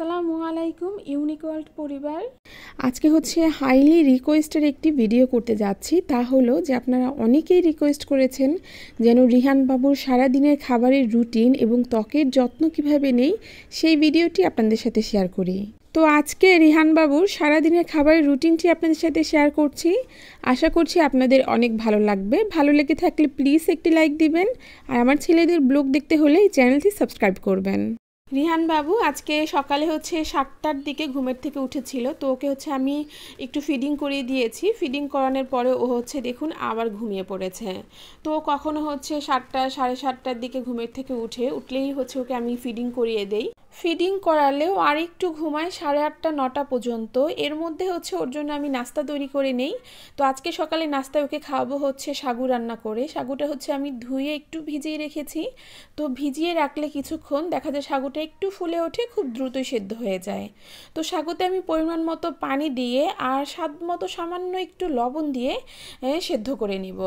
আসসালামু আলাইকুম unique world পরিবার আজকে হচ্ছে হাইলি রিকোয়েস্টের একটি ভিডিও করতে যাচ্ছি তা হলো যে আপনারা অনেকেই রিকোয়েস্ট করেছেন যেন রিহান বাবুর সারাদিনের খাবারের রুটিন এবং ত্বকের যত্ন কিভাবে নেই সেই ভিডিওটি আপনাদের সাথে শেয়ার করি তো আজকে রিহানবাবুর সারাদিনের খাবারের রুটিনটি আপনাদের সাথে শেয়ার করছি আশা করছি আপনাদের অনেক ভালো লাগবে ভালো লেগে থাকলে প্লিজ একটি লাইক দিবেন আর আমার ছেলেদের ব্লগ দেখতে হলে এই চ্যানেলটি সাবস্ক্রাইব করবেন রিহান বাবু আজকে সকালে হচ্ছে সাতটার দিকে ঘুমের থেকে উঠেছিল তো ওকে হচ্ছে আমি একটু ফিডিং করিয়ে দিয়েছি ফিডিং করানোর পরে ও হচ্ছে দেখুন আবার ঘুমিয়ে পড়েছে তো কখনো হচ্ছে সাতটা সাড়ে সাতটার দিকে ঘুমের থেকে উঠে উঠলেই হচ্ছে ওকে আমি ফিডিং করিয়ে দেই ফিডিং করালেও আর একটু ঘুমায় সাড়ে আটটা নটা পর্যন্ত এর মধ্যে হচ্ছে ওর জন্য আমি নাস্তা তৈরি করে নেই তো আজকে সকালে নাস্তায় ওকে খাওয়াবো হচ্ছে সাগু রান্না করে সাগুটা হচ্ছে আমি ধুয়ে একটু ভিজিয়ে রেখেছি তো ভিজিয়ে রাখলে কিছুক্ষণ দেখা যায় সাগুটা শাকটা একটু ফুলে ওঠে খুব দ্রুত সেদ্ধ হয়ে যায় তো সাগুতে আমি পরিমাণ মতো পানি দিয়ে আর স্বাদ মতো সামান্য একটু লবণ দিয়ে সেদ্ধ করে নিব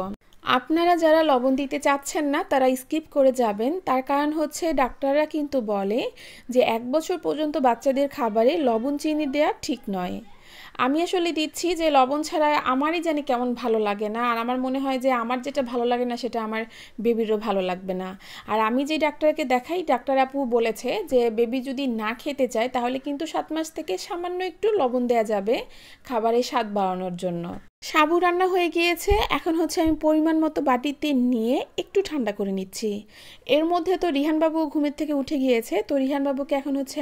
আপনারা যারা লবণ দিতে চাচ্ছেন না তারা স্কিপ করে যাবেন তার কারণ হচ্ছে ডাক্তাররা কিন্তু বলে যে এক বছর পর্যন্ত বাচ্চাদের খাবারে লবণ চিনি দেওয়া ঠিক নয় আমি আসলে দিচ্ছি যে লবণ ছাড়া আমারই জানি কেমন ভালো লাগে না আর আমার মনে হয় যে আমার যেটা ভালো লাগে না সেটা আমার বেবিরও ভালো লাগবে না আর আমি যে ডাক্তারকে দেখাই ডাক্তার আপু বলেছে যে বেবি যদি না খেতে চায় তাহলে কিন্তু সাত মাস থেকে সামান্য একটু লবণ দেওয়া যাবে খাবারের স্বাদ বাড়ানোর জন্য সাবু রান্না হয়ে গিয়েছে এখন হচ্ছে আমি পরিমাণ মতো বাটিতে নিয়ে একটু ঠান্ডা করে নিচ্ছি এর মধ্যে তো রিহানবাবু ঘুমের থেকে উঠে গিয়েছে তো রিহানবাবুকে এখন হচ্ছে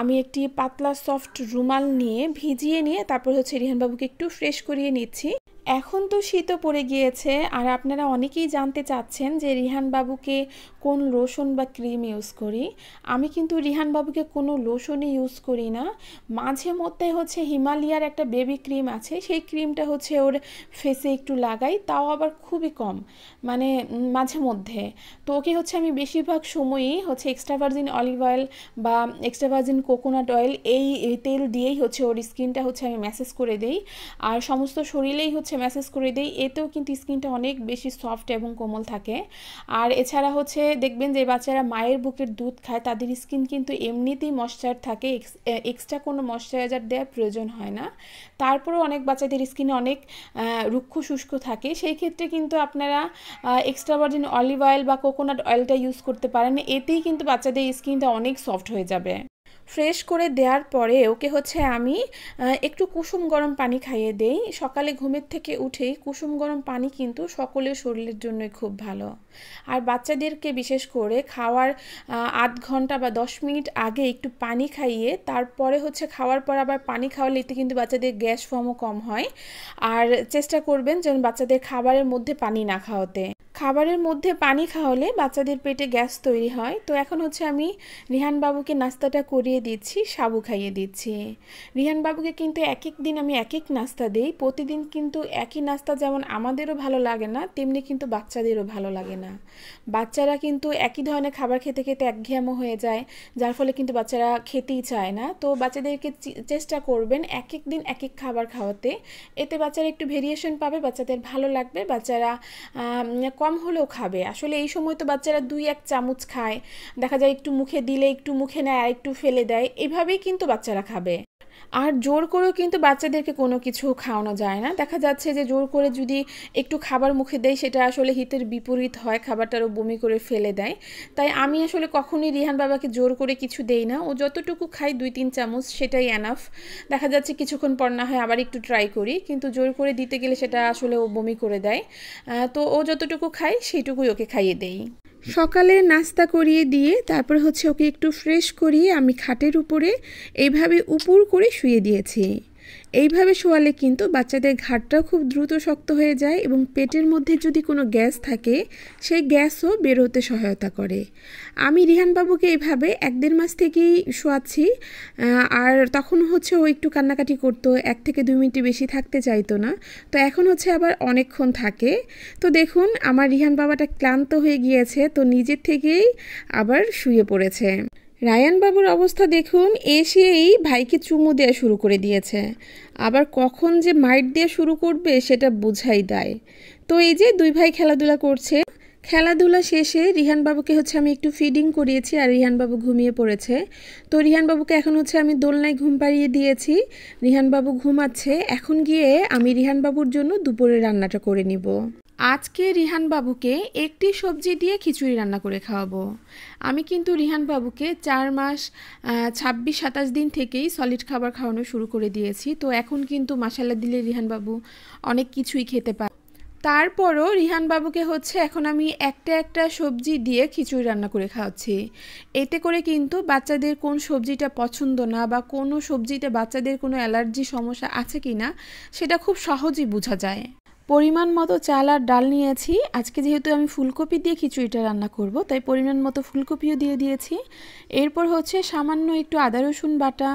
আমি একটি পাতলা সফট রুমাল নিয়ে ভিজিয়ে নিয়ে তারপর হচ্ছে রিহানবাবুকে একটু ফ্রেশ করিয়ে নিচ্ছি এখন তো শীতও পড়ে গিয়েছে আর আপনারা অনেকেই জানতে চাচ্ছেন যে রিহান বাবুকে কোন লোশন বা ক্রিম ইউজ করি আমি কিন্তু রিহান বাবুকে কোনো লোশনই ইউজ করি না মাঝে মধ্যে হচ্ছে হিমালয়ার একটা বেবি ক্রিম আছে সেই ক্রিমটা হচ্ছে ওর ফেসে একটু লাগাই তাও আবার খুবই কম মানে মাঝে মধ্যে তো ওকে হচ্ছে আমি বেশিরভাগ সময়ই হচ্ছে এক্সট্রা ভার্জিন অলিভ অয়েল বা এক্সট্রা ভার্জিন কোকোনাট অয়েল এই তেল দিয়েই হচ্ছে ওর স্কিনটা হচ্ছে আমি ম্যাসেজ করে দিই আর সমস্ত শরীরেই হচ্ছে ম্যাসেজ করে দেই এতেও কিন্তু স্কিনটা অনেক বেশি সফট এবং কোমল থাকে আর এছাড়া হচ্ছে দেখবেন যে বাচ্চারা মায়ের বুকের দুধ খায় তাদের স্কিন কিন্তু এমনিতেই ময়শ্চার থাকে এক্সট্রা কোনো ময়শ্চারাইজার দেওয়ার প্রয়োজন হয় না তারপরেও অনেক বাচ্চাদের স্কিনে অনেক রুক্ষ শুষ্ক থাকে সেই ক্ষেত্রে কিন্তু আপনারা এক্সট্রা ভার্জিন অলিভ অয়েল বা কোকোনাট অয়েলটা ইউজ করতে পারেন এতেই কিন্তু বাচ্চাদের স্কিনটা অনেক সফট হয়ে যাবে ফ্রেশ করে দেওয়ার পরে ওকে হচ্ছে আমি একটু কুসুম গরম পানি খাইয়ে দেই সকালে ঘুমের থেকে উঠেই কুসুম গরম পানি কিন্তু সকলের শরীরের জন্যই খুব ভালো আর বাচ্চাদেরকে বিশেষ করে খাওয়ার আধ ঘন্টা বা দশ মিনিট আগে একটু পানি খাইয়ে তারপরে হচ্ছে খাওয়ার পর আবার পানি খাওয়ালে এতে কিন্তু বাচ্চাদের গ্যাস ফর্মও কম হয় আর চেষ্টা করবেন যেন বাচ্চাদের খাবারের মধ্যে পানি না খাওয়াতে খাবারের মধ্যে পানি খাওয়ালে বাচ্চাদের পেটে গ্যাস তৈরি হয় তো এখন হচ্ছে আমি রিহান বাবুকে নাস্তাটা করিয়ে দিচ্ছি সাবু খাইয়ে দিচ্ছি রিহান বাবুকে কিন্তু এক এক দিন আমি এক এক নাস্তা দিই প্রতিদিন কিন্তু একই নাস্তা যেমন আমাদেরও ভালো লাগে না তেমনি কিন্তু বাচ্চাদেরও ভালো লাগে না বাচ্চারা কিন্তু একই ধরনের খাবার খেতে খেতে একঘেয়ামো হয়ে যায় যার ফলে কিন্তু বাচ্চারা খেতেই চায় না তো বাচ্চাদেরকে চেষ্টা করবেন এক এক দিন এক এক খাবার খাওয়াতে এতে বাচ্চারা একটু ভেরিয়েশন পাবে বাচ্চাদের ভালো লাগবে বাচ্চারা কম হলেও খাবে আসলে এই সময় তো বাচ্চারা দুই এক চামচ খায় দেখা যায় একটু মুখে দিলে একটু মুখে নেয় আর একটু ফেলে দেয় এভাবেই কিন্তু বাচ্চারা খাবে আর জোর করেও কিন্তু বাচ্চাদেরকে কোনো কিছু খাওয়ানো যায় না দেখা যাচ্ছে যে জোর করে যদি একটু খাবার মুখে দেয় সেটা আসলে হিতের বিপরীত হয় খাবারটারও বমি করে ফেলে দেয় তাই আমি আসলে কখনোই রিহান বাবাকে জোর করে কিছু দেই না ও যতটুকু খাই দুই তিন চামচ সেটাই অ্যানাফ দেখা যাচ্ছে কিছুক্ষণ পর না হয় আবার একটু ট্রাই করি কিন্তু জোর করে দিতে গেলে সেটা আসলে ও বমি করে দেয় তো ও যতটুকু খায় সেইটুকুই ওকে খাইয়ে দেই সকালে নাস্তা করিয়ে দিয়ে তারপর হচ্ছে ওকে একটু ফ্রেশ করিয়ে আমি খাটের উপরে এইভাবে উপুর করে শুয়ে দিয়েছি এইভাবে শোয়ালে কিন্তু বাচ্চাদের ঘাটটা খুব দ্রুত শক্ত হয়ে যায় এবং পেটের মধ্যে যদি কোনো গ্যাস থাকে সেই গ্যাসও বের হতে সহায়তা করে আমি রিহান বাবুকে এভাবে এক দেড় মাস থেকেই শোয়াচ্ছি আর তখন হচ্ছে ও একটু কান্নাকাটি করতো এক থেকে দুই মিনিট বেশি থাকতে চাইতো না তো এখন হচ্ছে আবার অনেকক্ষণ থাকে তো দেখুন আমার রিহান বাবাটা ক্লান্ত হয়ে গিয়েছে তো নিজের থেকেই আবার শুয়ে পড়েছে রায়ানবাবুর অবস্থা দেখুন এসেই ভাইকে চুমু দেওয়া শুরু করে দিয়েছে আবার কখন যে মাইট দেওয়া শুরু করবে সেটা বোঝাই দেয় তো এই যে দুই ভাই খেলাধুলা করছে খেলাধুলা শেষে রিহানবাবুকে হচ্ছে আমি একটু ফিডিং করিয়েছি আর রিহানবাবু ঘুমিয়ে পড়েছে তো রিহানবাবুকে এখন হচ্ছে আমি দোলনায় ঘুম পাড়িয়ে দিয়েছি রিহানবাবু ঘুমাচ্ছে এখন গিয়ে আমি রিহানবাবুর জন্য দুপুরে রান্নাটা করে নিব আজকে রিহান বাবুকে একটি সবজি দিয়ে খিচুড়ি রান্না করে খাওয়াবো আমি কিন্তু রিহান বাবুকে চার মাস ছাব্বিশ সাতাশ দিন থেকেই সলিড খাবার খাওয়ানো শুরু করে দিয়েছি তো এখন কিন্তু মশালা দিলে রিহান বাবু অনেক কিছুই খেতে পারে তারপরও রিহান বাবুকে হচ্ছে এখন আমি একটা একটা সবজি দিয়ে খিচুড়ি রান্না করে খাওয়াচ্ছি এতে করে কিন্তু বাচ্চাদের কোন সবজিটা পছন্দ না বা কোনো সবজিতে বাচ্চাদের কোনো অ্যালার্জি সমস্যা আছে কি না সেটা খুব সহজেই বোঝা যায় পরিমাণ মতো চাল আর ডাল নিয়েছি আজকে যেহেতু আমি ফুলকপি দিয়ে খিচুড়িটা রান্না করব তাই পরিমাণ মতো ফুলকপিও দিয়ে দিয়েছি এরপর হচ্ছে সামান্য একটু আদা রসুন বাটা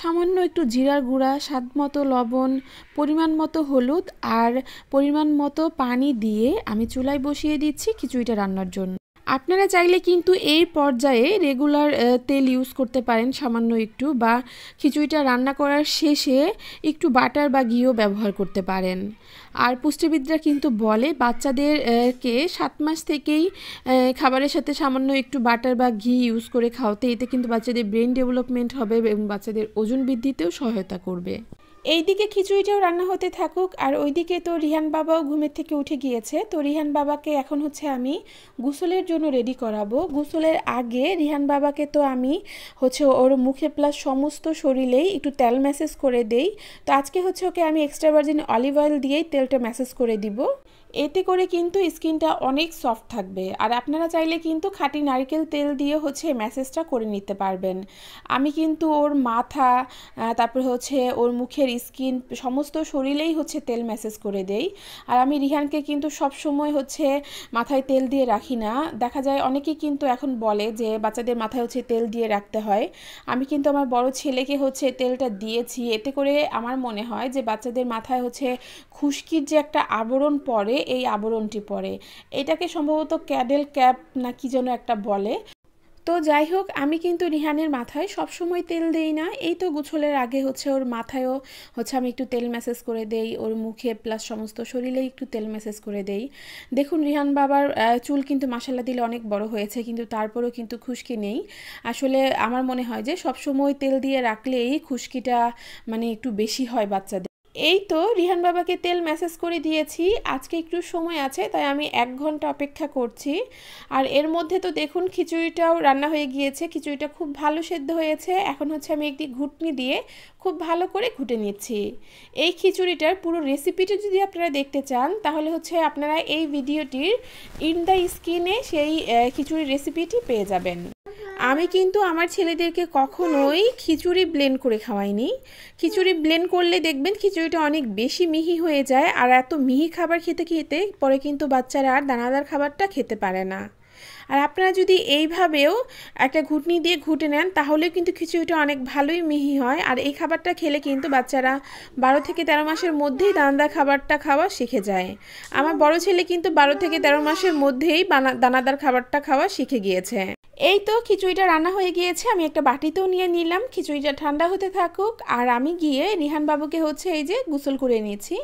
সামান্য একটু জিরার গুঁড়া স্বাদ মতো লবণ পরিমাণ মতো হলুদ আর পরিমাণ মতো পানি দিয়ে আমি চুলায় বসিয়ে দিচ্ছি খিচুড়িটা রান্নার জন্য আপনারা চাইলে কিন্তু এই পর্যায়ে রেগুলার তেল ইউজ করতে পারেন সামান্য একটু বা খিচুড়িটা রান্না করার শেষে একটু বাটার বা ঘিও ব্যবহার করতে পারেন আর পুষ্টিবিদরা কিন্তু বলে বাচ্চাদেরকে সাত মাস থেকেই খাবারের সাথে সামান্য একটু বাটার বা ঘি ইউজ করে খাওয়াতে এতে কিন্তু বাচ্চাদের ব্রেন ডেভেলপমেন্ট হবে এবং বাচ্চাদের ওজন বৃদ্ধিতেও সহায়তা করবে এইদিকে খিচুড়িটাও রান্না হতে থাকুক আর ওইদিকে তো রিহান বাবাও ঘুমের থেকে উঠে গিয়েছে তো রিহান বাবাকে এখন হচ্ছে আমি গুসলের জন্য রেডি করাবো গুসলের আগে রিহান বাবাকে তো আমি হচ্ছে ওর মুখে প্লাস সমস্ত শরীরেই একটু তেল ম্যাসেজ করে দেই তো আজকে হচ্ছে ওকে আমি এক্সট্রা ভার্জিন অলিভ অয়েল দিয়েই তেলটা ম্যাসেজ করে দিব এতে করে কিন্তু স্কিনটা অনেক সফট থাকবে আর আপনারা চাইলে কিন্তু খাঁটি নারকেল তেল দিয়ে হচ্ছে ম্যাসেজটা করে নিতে পারবেন আমি কিন্তু ওর মাথা তারপর হচ্ছে ওর মুখের স্কিন সমস্ত শরীরেই হচ্ছে তেল ম্যাসেজ করে দেই আর আমি রিহানকে কিন্তু সব সময় হচ্ছে মাথায় তেল দিয়ে রাখি না দেখা যায় অনেকেই কিন্তু এখন বলে যে বাচ্চাদের মাথায় হচ্ছে তেল দিয়ে রাখতে হয় আমি কিন্তু আমার বড় ছেলেকে হচ্ছে তেলটা দিয়েছি এতে করে আমার মনে হয় যে বাচ্চাদের মাথায় হচ্ছে খুশকির যে একটা আবরণ পরে এই আবরণটি পরে এটাকে সম্ভবত ক্যাডেল ক্যাপ না কি যেন একটা বলে তো যাই হোক আমি কিন্তু রিহানের মাথায় সবসময় তেল দেই না এই তো গুছলের আগে হচ্ছে ওর মাথায়ও হচ্ছে আমি একটু তেল ম্যাসেজ করে দেই ওর মুখে প্লাস সমস্ত শরীরে একটু তেল ম্যাসেজ করে দেই দেখুন রিহান বাবার চুল কিন্তু মাসাল্লা দিলে অনেক বড় হয়েছে কিন্তু তারপরেও কিন্তু খুশকি নেই আসলে আমার মনে হয় যে সবসময় তেল দিয়ে রাখলেই খুশকিটা মানে একটু বেশি হয় বাচ্চাদের এই তো রিহান বাবাকে তেল ম্যাসেজ করে দিয়েছি আজকে একটু সময় আছে তাই আমি এক ঘন্টা অপেক্ষা করছি আর এর মধ্যে তো দেখুন খিচুড়িটাও রান্না হয়ে গিয়েছে খিচুড়িটা খুব ভালো সেদ্ধ হয়েছে এখন হচ্ছে আমি একটি ঘুটনি দিয়ে খুব ভালো করে ঘুটে নিচ্ছি এই খিচুড়িটার পুরো রেসিপিটা যদি আপনারা দেখতে চান তাহলে হচ্ছে আপনারা এই ভিডিওটির ইন দ্য স্কিনে সেই খিচুড়ির রেসিপিটি পেয়ে যাবেন আমি কিন্তু আমার ছেলেদেরকে কখনোই খিচুড়ি ব্লেন্ড করে খাওয়াইনি খিচুড়ি ব্লেন্ড করলে দেখবেন খিচুড়িটা অনেক বেশি মিহি হয়ে যায় আর এত মিহি খাবার খেতে খেতে পরে কিন্তু বাচ্চারা আর দানাদার খাবারটা খেতে পারে না আর আপনারা যদি এইভাবেও একটা ঘুটনি দিয়ে ঘুটে নেন তাহলেও কিন্তু খিচুড়িটা অনেক ভালোই মিহি হয় আর এই খাবারটা খেলে কিন্তু বাচ্চারা বারো থেকে তেরো মাসের মধ্যেই দানাদার খাবারটা খাওয়া শিখে যায় আমার বড় ছেলে কিন্তু বারো থেকে তেরো মাসের মধ্যেই দানাদার খাবারটা খাওয়া শিখে গিয়েছে এই তো খিচুড়িটা রান্না হয়ে গিয়েছে আমি একটা বাটিতেও নিয়ে নিলাম খিচুড়িটা ঠান্ডা হতে থাকুক আর আমি গিয়ে রিহান বাবুকে হচ্ছে এই যে গোসল করে নিয়েছি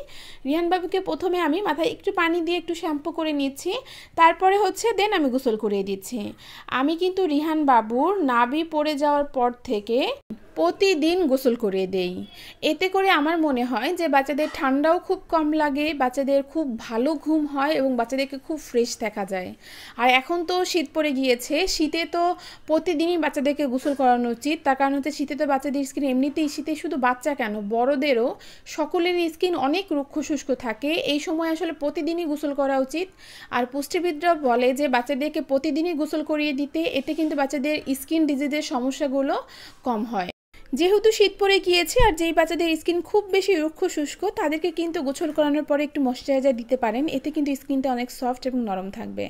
রিহান বাবুকে প্রথমে আমি মাথায় একটু পানি দিয়ে একটু শ্যাম্পু করে নিচ্ছি তারপরে হচ্ছে দেন আমি গোসল করে করে দিচ্ছে আমি কিন্তু রিহান বাবুর নাভি পড়ে যাওয়ার পর থেকে প্রতিদিন গোসল করিয়ে দেই এতে করে আমার মনে হয় যে বাচ্চাদের ঠান্ডাও খুব কম লাগে বাচ্চাদের খুব ভালো ঘুম হয় এবং বাচ্চাদেরকে খুব ফ্রেশ দেখা যায় আর এখন তো শীত পড়ে গিয়েছে শীতে তো প্রতিদিনই বাচ্চাদেরকে গোসল করানো উচিত তার কারণ হচ্ছে শীতে তো বাচ্চাদের স্কিন এমনিতেই শীতে শুধু বাচ্চা কেন বড়দেরও সকলেরই স্কিন অনেক রুক্ষ শুষ্ক থাকে এই সময় আসলে প্রতিদিনই গোসল করা উচিত আর পুষ্টিবিদরা বলে যে বাচ্চাদেরকে প্রতিদিনই গোসল করিয়ে দিতে এতে কিন্তু বাচ্চাদের স্কিন ডিজিজের সমস্যাগুলো কম হয় যেহেতু শীত পড়ে গিয়েছে আর যেই বাচ্চাদের স্কিন খুব বেশি রুক্ষ শুষ্ক তাদেরকে কিন্তু গোছল করানোর পরে একটু ময়শ্চারাইজার দিতে পারেন এতে কিন্তু স্কিনটা অনেক সফট এবং নরম থাকবে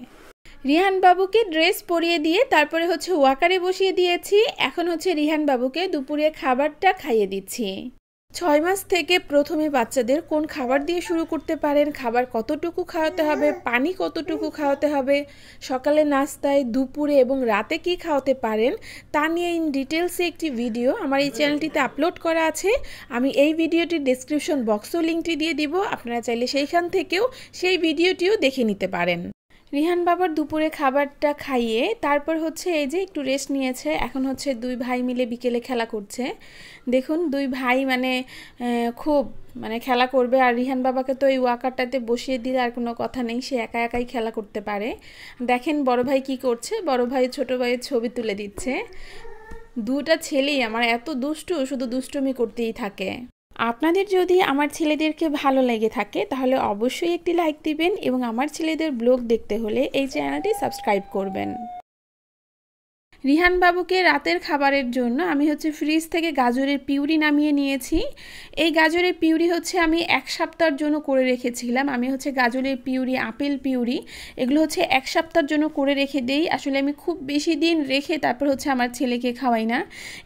রিহান বাবুকে ড্রেস পরিয়ে দিয়ে তারপরে হচ্ছে ওয়াকারে বসিয়ে দিয়েছি এখন হচ্ছে রিহান বাবুকে দুপুরে খাবারটা খাইয়ে দিচ্ছি ছয় মাস থেকে প্রথমে বাচ্চাদের কোন খাবার দিয়ে শুরু করতে পারেন খাবার কতটুকু খাওয়াতে হবে পানি কতটুকু খাওয়াতে হবে সকালে নাস্তায় দুপুরে এবং রাতে কি খাওয়াতে পারেন তা নিয়ে ইন ডিটেলসে একটি ভিডিও আমার এই চ্যানেলটিতে আপলোড করা আছে আমি এই ভিডিওটির ডিসক্রিপশন বক্সও লিঙ্কটি দিয়ে দিব আপনারা চাইলে সেইখান থেকেও সেই ভিডিওটিও দেখে নিতে পারেন রিহান বাবার দুপুরে খাবারটা খাইয়ে তারপর হচ্ছে এই যে একটু রেস্ট নিয়েছে এখন হচ্ছে দুই ভাই মিলে বিকেলে খেলা করছে দেখুন দুই ভাই মানে খুব মানে খেলা করবে আর রিহান বাবাকে তো এই ওয়াকারটাতে বসিয়ে দিলে আর কোনো কথা নেই সে একা একাই খেলা করতে পারে দেখেন বড় ভাই কি করছে বড় ভাই ছোট ভাইয়ের ছবি তুলে দিচ্ছে দুটা ছেলেই আমার এত দুষ্টু শুধু দুষ্টুমি করতেই থাকে আপনাদের যদি আমার ছেলেদেরকে ভালো লেগে থাকে তাহলে অবশ্যই একটি লাইক দিবেন এবং আমার ছেলেদের ব্লগ দেখতে হলে এই চ্যানেলটি সাবস্ক্রাইব করবেন রিহান বাবুকে রাতের খাবারের জন্য আমি হচ্ছে ফ্রিজ থেকে গাজরের পিউরি নামিয়ে নিয়েছি এই গাজরের পিউরি হচ্ছে আমি এক সপ্তাহের জন্য করে রেখেছিলাম আমি হচ্ছে গাজরের পিউরি আপেল পিউরি এগুলো হচ্ছে এক সপ্তাহের জন্য করে রেখে দেই আসলে আমি খুব বেশি দিন রেখে তারপর হচ্ছে আমার ছেলেকে খাওয়াই না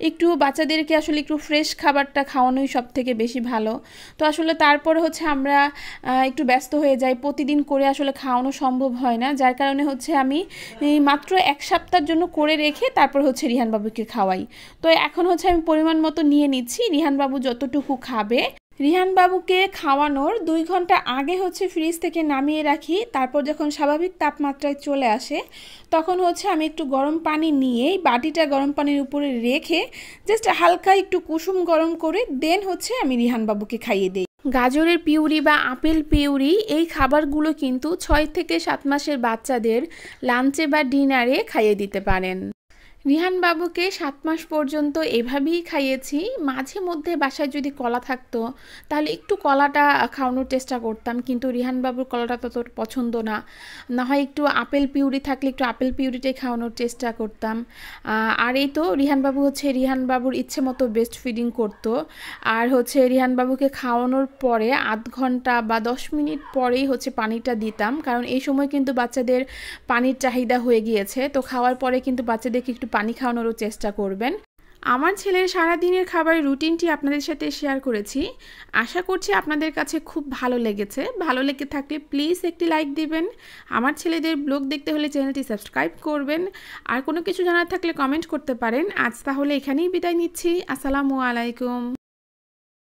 একটু বাচ্চাদেরকে আসলে একটু ফ্রেশ খাবারটা খাওয়ানোই সব থেকে বেশি ভালো তো আসলে তারপর হচ্ছে আমরা একটু ব্যস্ত হয়ে যাই প্রতিদিন করে আসলে খাওয়ানো সম্ভব হয় না যার কারণে হচ্ছে আমি মাত্র এক সপ্তাহের জন্য করে রেখে রেখে তারপর হচ্ছে রিহানবাবুকে খাওয়াই তো এখন হচ্ছে আমি পরিমাণ মতো নিয়ে নিচ্ছি রিহানবাবু যতটুকু খাবে রিহানবাবুকে খাওয়ানোর দুই ঘন্টা আগে হচ্ছে ফ্রিজ থেকে নামিয়ে রাখি তারপর যখন স্বাভাবিক তাপমাত্রায় চলে আসে তখন হচ্ছে আমি একটু গরম পানি নিয়ে বাটিটা গরম পানির উপরে রেখে জাস্ট হালকা একটু কুসুম গরম করে দেন হচ্ছে আমি রিহানবাবুকে খাইয়ে দিই গাজরের পিউরি বা আপেল পিউরি এই খাবারগুলো কিন্তু ছয় থেকে সাত মাসের বাচ্চাদের লাঞ্চে বা ডিনারে খাইয়ে দিতে পারেন রিহান বাবুকে সাত মাস পর্যন্ত এভাবেই খাইয়েছি মাঝে মধ্যে বাসায় যদি কলা থাকতো তাহলে একটু কলাটা খাওয়ানোর চেষ্টা করতাম কিন্তু রিহান বাবুর কলাটা তো তোর পছন্দ না না হয় একটু আপেল পিউরি থাকলে একটু আপেল পিউরিটাই খাওয়ানোর চেষ্টা করতাম আর এই তো রিহান বাবু হচ্ছে রিহান বাবুর ইচ্ছে মতো বেস্ট ফিডিং করতো আর হচ্ছে রিহান বাবুকে খাওয়ানোর পরে আধ ঘন্টা বা দশ মিনিট পরেই হচ্ছে পানিটা দিতাম কারণ এই সময় কিন্তু বাচ্চাদের পানির চাহিদা হয়ে গিয়েছে তো খাওয়ার পরে কিন্তু বাচ্চাদেরকে একটু পানি খাওয়ানোরও চেষ্টা করবেন আমার ছেলের সারাদিনের খাবারের রুটিনটি আপনাদের সাথে শেয়ার করেছি আশা করছি আপনাদের কাছে খুব ভালো লেগেছে ভালো লেগে থাকলে প্লিজ একটি লাইক দিবেন আমার ছেলেদের ব্লগ দেখতে হলে চ্যানেলটি সাবস্ক্রাইব করবেন আর কোনো কিছু জানার থাকলে কমেন্ট করতে পারেন আজ তাহলে এখানেই বিদায় নিচ্ছি আসসালামু আলাইকুম